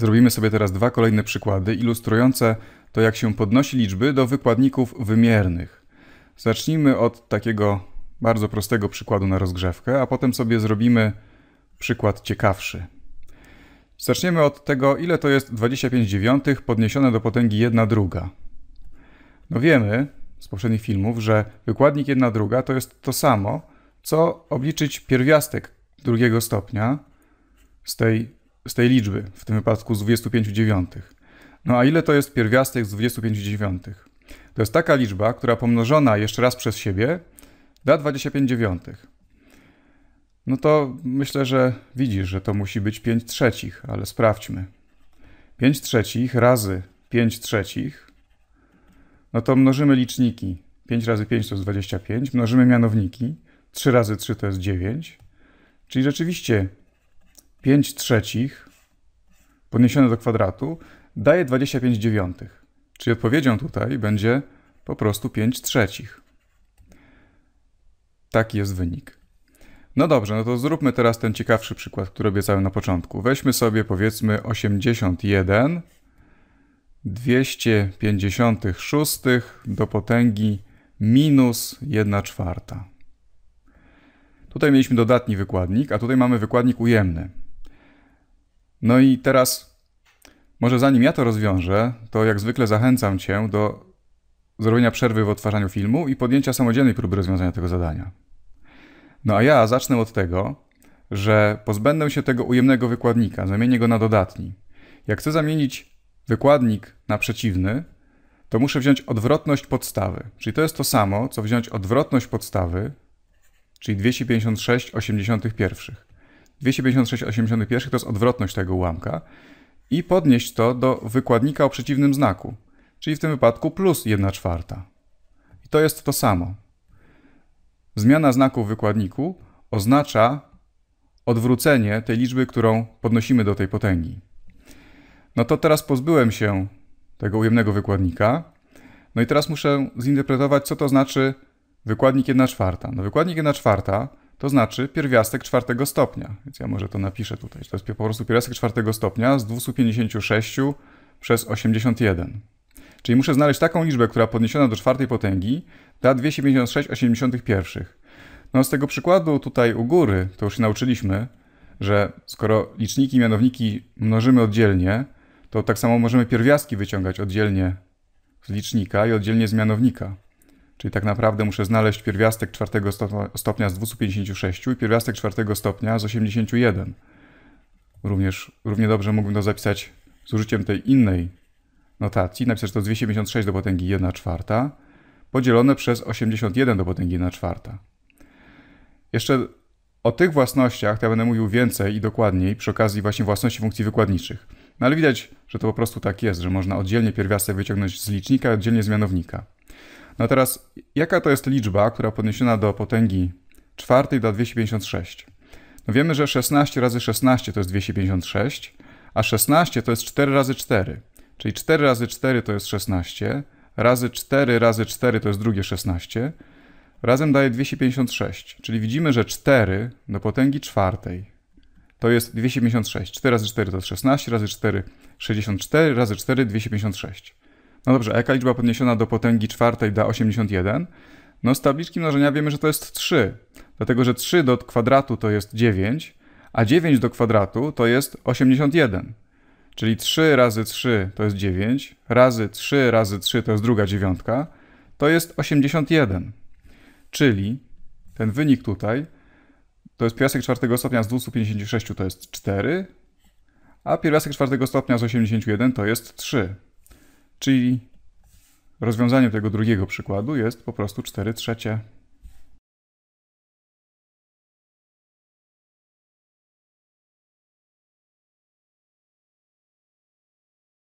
Zrobimy sobie teraz dwa kolejne przykłady ilustrujące to, jak się podnosi liczby do wykładników wymiernych. Zacznijmy od takiego bardzo prostego przykładu na rozgrzewkę, a potem sobie zrobimy przykład ciekawszy. Zaczniemy od tego, ile to jest 25 dziewiątych podniesione do potęgi 1 druga. No wiemy z poprzednich filmów, że wykładnik 1 druga to jest to samo, co obliczyć pierwiastek drugiego stopnia z tej z tej liczby, w tym wypadku z 25 dziewiątych. No a ile to jest pierwiastek z 25 dziewiątych? To jest taka liczba, która pomnożona jeszcze raz przez siebie da 25 dziewiątych. No to myślę, że widzisz, że to musi być 5 trzecich, ale sprawdźmy. 5 trzecich razy 5 trzecich, no to mnożymy liczniki. 5 razy 5 to jest 25, mnożymy mianowniki. 3 razy 3 to jest 9. Czyli rzeczywiście 5 trzecich podniesione do kwadratu daje 25 dziewiątych. Czyli odpowiedzią tutaj będzie po prostu 5 trzecich. Taki jest wynik. No dobrze, no to zróbmy teraz ten ciekawszy przykład, który obiecałem na początku. Weźmy sobie powiedzmy 81 256 do potęgi minus 1 czwarta. Tutaj mieliśmy dodatni wykładnik, a tutaj mamy wykładnik ujemny. No i teraz, może zanim ja to rozwiążę, to jak zwykle zachęcam Cię do zrobienia przerwy w odtwarzaniu filmu i podjęcia samodzielnej próby rozwiązania tego zadania. No a ja zacznę od tego, że pozbędę się tego ujemnego wykładnika, zamienię go na dodatni. Jak chcę zamienić wykładnik na przeciwny, to muszę wziąć odwrotność podstawy. Czyli to jest to samo, co wziąć odwrotność podstawy, czyli 256 81. 256,81 to jest odwrotność tego ułamka i podnieść to do wykładnika o przeciwnym znaku, czyli w tym wypadku plus 1 czwarta. I to jest to samo. Zmiana znaku w wykładniku oznacza odwrócenie tej liczby, którą podnosimy do tej potęgi. No to teraz pozbyłem się tego ujemnego wykładnika. No i teraz muszę zinterpretować, co to znaczy wykładnik 1 czwarta. No wykładnik 1 czwarta to znaczy pierwiastek czwartego stopnia. Więc ja może to napiszę tutaj. To jest po prostu pierwiastek czwartego stopnia z 256 przez 81. Czyli muszę znaleźć taką liczbę, która podniesiona do czwartej potęgi da 256,81. No z tego przykładu tutaj u góry, to już się nauczyliśmy, że skoro liczniki i mianowniki mnożymy oddzielnie, to tak samo możemy pierwiastki wyciągać oddzielnie z licznika i oddzielnie z mianownika. Czyli tak naprawdę muszę znaleźć pierwiastek czwartego stopnia z 256 i pierwiastek czwartego stopnia z 81. Również, równie dobrze mógłbym to zapisać z użyciem tej innej notacji. Napisać to 256 do potęgi 1 czwarta podzielone przez 81 do potęgi 1 czwarta. Jeszcze o tych własnościach to ja będę mówił więcej i dokładniej przy okazji właśnie własności funkcji wykładniczych. No ale widać, że to po prostu tak jest, że można oddzielnie pierwiastek wyciągnąć z licznika, oddzielnie z mianownika. No teraz, jaka to jest liczba, która podniesiona do potęgi czwartej da 256? No wiemy, że 16 razy 16 to jest 256, a 16 to jest 4 razy 4. Czyli 4 razy 4 to jest 16, razy 4 razy 4 to jest drugie 16, razem daje 256. Czyli widzimy, że 4 do potęgi czwartej to jest 256. 4 razy 4 to jest 16, razy 4 64, razy 4 256. No dobrze, a jaka liczba podniesiona do potęgi czwartej da 81? No z tabliczki mnożenia wiemy, że to jest 3, dlatego że 3 do kwadratu to jest 9, a 9 do kwadratu to jest 81. Czyli 3 razy 3 to jest 9, razy 3 razy 3 to jest druga dziewiątka, to jest 81. Czyli ten wynik tutaj to jest pierwiastek czwartego stopnia z 256 to jest 4, a pierwiastek czwartego stopnia z 81 to jest 3. Czyli rozwiązaniem tego drugiego przykładu jest po prostu 4 trzecie